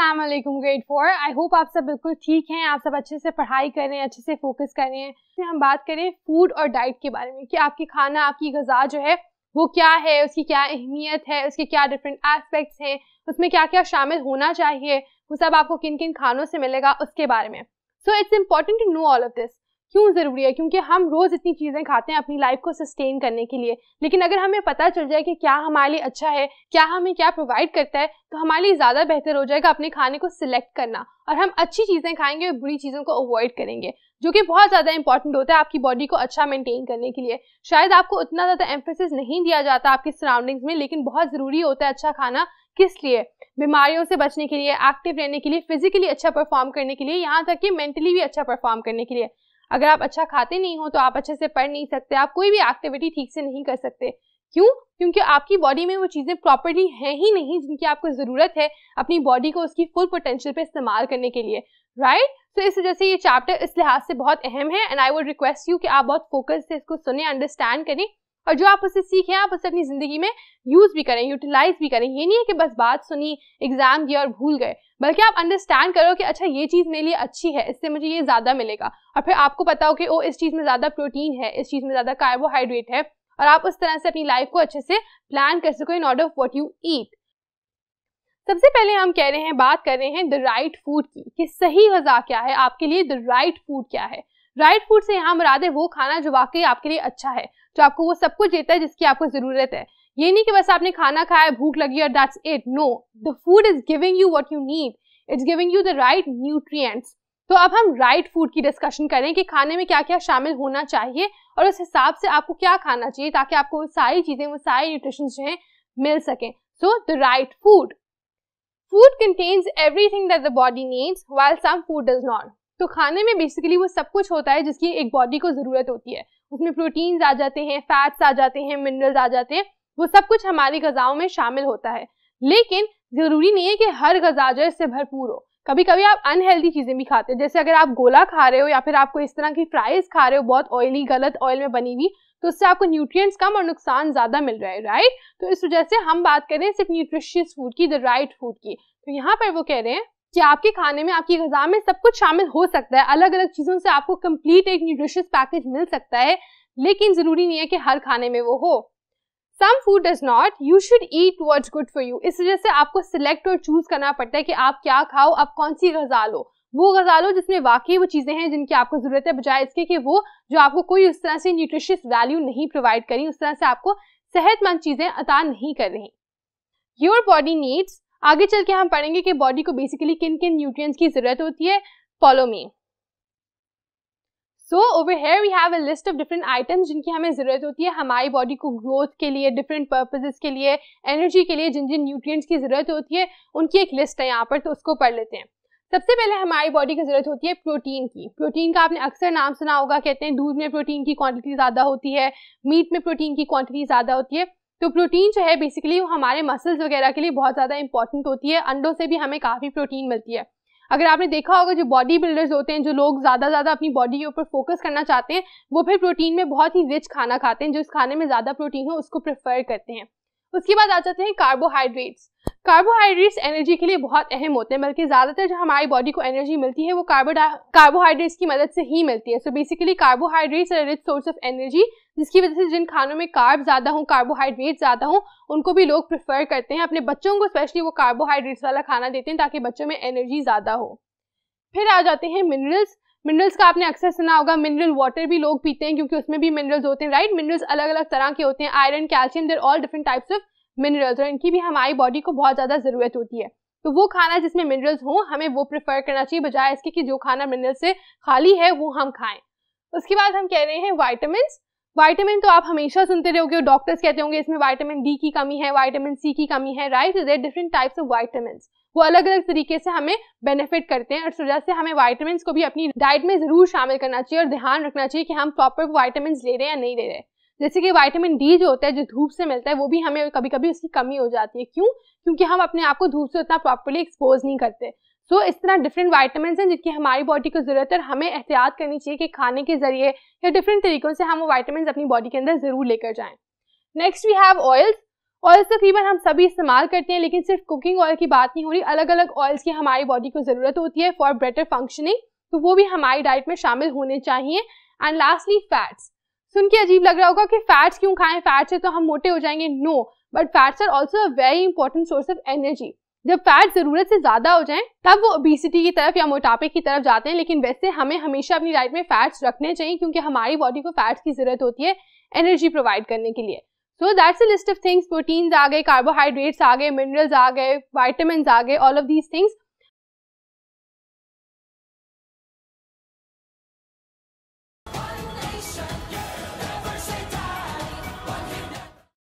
असलम ग्रेट फोर I hope आप सब बिल्कुल ठीक हैं आप सब अच्छे से पढ़ाई कर रहे हैं अच्छे से फोकस कर रहे हैं फिर हम बात करें फूड और डाइट के बारे में कि आपकी खाना आपकी गज़ा जो है वो क्या है उसकी क्या अहमियत है उसके क्या डिफरेंट एस्पेक्ट्स हैं उसमें क्या क्या शामिल होना चाहिए वो सब आपको किन किन खानों से मिलेगा उसके बारे में so it's important to know all of this क्यों ज़रूरी है क्योंकि हम रोज़ इतनी चीज़ें खाते हैं अपनी लाइफ को सस्टेन करने के लिए लेकिन अगर हमें पता चल जाए कि क्या हमारे लिए अच्छा है क्या हमें क्या प्रोवाइड करता है तो हमारे लिए ज़्यादा बेहतर हो जाएगा अपने खाने को सिलेक्ट करना और हम अच्छी चीज़ें खाएंगे और बुरी चीज़ों को अवॉइड करेंगे जो कि बहुत ज़्यादा इंपॉर्टेंट होता है आपकी बॉडी को अच्छा मेंटेन करने के लिए शायद आपको उतना ज़्यादा एम्फोसिस नहीं दिया जाता आपके सराउंडिंग्स में लेकिन बहुत ज़रूरी होता है अच्छा खाना किस लिए बीमारियों से बचने के लिए एक्टिव रहने के लिए फिजिकली अच्छा परफॉर्म करने के लिए यहाँ तक कि मेंटली भी अच्छा परफॉर्म करने के लिए अगर आप अच्छा खाते नहीं हो तो आप अच्छे से पढ़ नहीं सकते आप कोई भी एक्टिविटी ठीक से नहीं कर सकते क्यों क्योंकि आपकी बॉडी में वो चीज़ें प्रॉपरली हैं ही नहीं जिनकी आपको ज़रूरत है अपनी बॉडी को उसकी फुल पोटेंशियल पे इस्तेमाल करने के लिए राइट right? सो so, इस वजह से ये चैप्टर इस लिहाज से बहुत अहम है and I would request you कि आप बहुत फोकस से इसको सुने अंडरस्टैंड करें और जो आप उसे सीखें आप उसे अपनी ज़िंदगी में यूज़ भी करें यूटिलाइज भी करें ये नहीं है कि बस बात सुनी एग्ज़ाम दिया और भूल गए बल्कि आप अंडरस्टैंड करो कि अच्छा ये चीज़ मेरे लिए अच्छी है इससे मुझे ये ज़्यादा मिलेगा और फिर आपको पता हो कि ओ इस चीज़ में ज़्यादा प्रोटीन है इस चीज़ में ज़्यादा कार्बोहाइड्रेट है और आप उस तरह से अपनी लाइफ को अच्छे से प्लान कर सको in order of what you eat सबसे पहले हम कह रहे हैं बात कर रहे हैं द राइट फूड की कि सही गजा क्या है आपके लिए द राइट फूड क्या है राइट right फूड से यहाँ मुराद है वो खाना जो वाकई आपके लिए अच्छा है तो आपको वो सब कुछ देता है जिसकी आपको ज़रूरत है ये नहीं कि बस आपने खाना खाया भूख लगी और that's it no the food is giving you what you need it's giving you the right nutrient तो अब हम राइट फूड की डिस्कशन करें कि खाने में क्या क्या शामिल होना चाहिए और उस हिसाब से आपको क्या खाना चाहिए ताकि आपको वो सारी चीज़ें वो सारी न्यूट्रिशन जो है मिल सके so the right food food contains everything that the body needs while some food does not तो खाने में बेसिकली वो सब कुछ होता है जिसकी एक बॉडी को ज़रूरत होती है उसमें प्रोटीन्स आ जाते हैं फैट्स आ जाते हैं मिनरल्स आ जाते हैं वो सब कुछ हमारी गजाओं में शामिल होता है लेकिन ज़रूरी नहीं है कि हर गजा जो इससे भरपूर हो कभी कभी आप अनहेल्दी चीज़ें भी खाते हैं जैसे अगर आप गोला खा रहे हो या फिर आपको इस तरह की फ्राइज खा रहे हो बहुत ऑयली गलत ऑयल में बनी हुई तो उससे आपको न्यूट्रिएंट्स कम और नुकसान ज़्यादा मिल रहा है राइट तो इस वजह से हम बात करें सिर्फ न्यूट्रिशियस फूड की द राइट फूड की तो यहाँ पर वो कह रहे हैं कि आपके खाने में आपकी गजा में सब कुछ शामिल हो सकता है अलग अलग चीज़ों से आपको कंप्लीट एक न्यूट्रिशियस पैकेज मिल सकता है लेकिन ज़रूरी नहीं है कि हर खाने में वो हो some food does not you should eat what good for you इस वजह से आपको सिलेक्ट और चूज करना पड़ता है कि आप क्या खाओ आप कौन सी गजा लो वो गजा लो जिसमें वाकई वो चीज़ें हैं जिनकी आपको ज़रूरत है बजाय इसके कि वो जो आपको कोई उस तरह से न्यूट्रिशियस वैल्यू नहीं प्रोवाइड करी उस तरह से आपको सेहतमंद चीज़ें अता नहीं कर रही योर बॉडी नीड्स आगे चल के हम पढ़ेंगे कि बॉडी को बेसिकली किन किन न्यूट्रिएंट्स की जरूरत होती है follow me so over here we have a list of different items जिनकी हमें ज़रूरत होती है हमारी बॉडी को ग्रोथ के लिए डिफरेंट पर्पजेस के लिए एनर्जी के लिए जिन जिन न्यूट्रिएंट्स की ज़रूरत होती है उनकी एक लिस्ट है यहाँ पर तो उसको पढ़ लेते हैं सबसे पहले हमारी बॉडी की ज़रूरत होती है प्रोटीन की प्रोटीन का आपने अक्सर नाम सुना होगा कहते हैं दूध में प्रोटीन की क्वांटिटी ज़्यादा होती है मीट में प्रोटीन की क्वांटिटी ज़्यादा होती है तो प्रोटीन जो है बेसिकली वो हमारे मसल्स वगैरह के लिए बहुत ज़्यादा इंपॉर्टेंट होती है अंडों से भी हमें काफ़ी प्रोटीन मिलती है अगर आपने देखा होगा जो बॉडी बिल्डर्स होते हैं जो लोग ज़्यादा ज़्यादा अपनी बॉडी के ऊपर फोकस करना चाहते हैं वो फिर प्रोटीन में बहुत ही रिच खाना खाते हैं जो इस खाने में ज़्यादा प्रोटीन हो उसको प्रेफर करते हैं उसके बाद आ जाते हैं कार्बोहाइड्रेट्स कार्बोहाइड्रेट्स एनर्जी के लिए बहुत अहम होते हैं बल्कि ज़्यादातर जो हमारी बॉडी को एनर्जी मिलती है वो कार्बो कार्बोहाइड्रेट्स की मदद से ही मिलती है so basically carbohydrates are rich source of energy जिसकी वजह से जिन खानों में कार्ब ज़्यादा हों कार्बोहाइड्रेट ज़्यादा हों उनको भी लोग प्रेफर करते हैं अपने बच्चों को स्पेशली वो कार्बोहाइड्रेट्स वाला खाना देते हैं ताकि बच्चों में एनर्जी ज़्यादा हो फिर आ जाते हैं मिनरल्स मिनरल्स का आपने अक्सर सुना होगा मिनरल वाटर भी लोग पीते हैं क्योंकि उसमें भी मिनरल्स होते हैं राइट मिनरल्स अलग अलग तरह के होते हैं iron calcium there all different types of minerals और इनकी भी हमारी बॉडी को बहुत ज़्यादा ज़रूरत होती है तो वो खाना जिसमें मिनरल्स हों हमें वो प्रेफर करना चाहिए बजाय इसके कि जो खाना मिनरल से खाली है वो हम खाएं उसके बाद हम कह रहे हैं वाइटामिन वाइटामिन तो आप हमेशा सुनते रहोगे डॉक्टर्स कहते होंगे इसमें वाइटामिन डी की कमी है वाइटामिन सी की कमी है right there different types of vitamin वो अलग अलग तरीके से हमें बेनिफिट करते हैं और इस वजह से हमें वाइटामिन को भी अपनी डाइट में ज़रूर शामिल करना चाहिए और ध्यान रखना चाहिए कि हम प्रॉपर वाइटामिन ले रहे हैं या नहीं ले रहे जैसे कि विटामिन डी जो होता है जो धूप से मिलता है वो भी हमें कभी कभी उसकी कमी हो जाती है क्यों क्योंकि हम अपने आप को धूप से उतना प्रॉपरली एक्सपोज नहीं करते सो so, इस तरह डिफरेंट वाइटामिन हैं जिनकी हमारी बॉडी को ज़रूरत है हमें एहतियात करनी चाहिए कि खाने के ज़रिए या डिफरेंट तरीक़ों से हम वो वाइटामिन अपनी बॉडी के अंदर ज़रूर लेकर जाए next we have oils oils तकरीबन हम सभी इस्तेमाल करते हैं लेकिन सिर्फ कुकिंग ऑयल की बात नहीं हो रही अलग अलग ऑयल्स की हमारी बॉडी को ज़रूरत होती है फॉर बेटर फंक्शनिंग तो वो भी हमारी डाइट में शामिल होने चाहिए एंड लास्टली फैट्स सुन के अजीब लग रहा होगा कि फैट्स क्यों खाएं फैट्स है तो हम मोटे हो जाएंगे no but fats are also a very important source of energy जब फैट जरूरत से ज्यादा हो जाए तब वो ओबिसिटी की तरफ या मोटापे की तरफ जाते हैं लेकिन वैसे हमें हमेशा अपनी डाइट में फैट्स रखने चाहिए क्योंकि हमारी बॉडी को फैट्स की जरूरत होती है एनर्जी प्रोवाइड करने के लिए so that's a list of things proteins आ गए कार्बोहाइड्रेट्स आ गए मिनरल्स आ गए वाइटामिन आ गए ऑल ऑफ दीज थिंग्स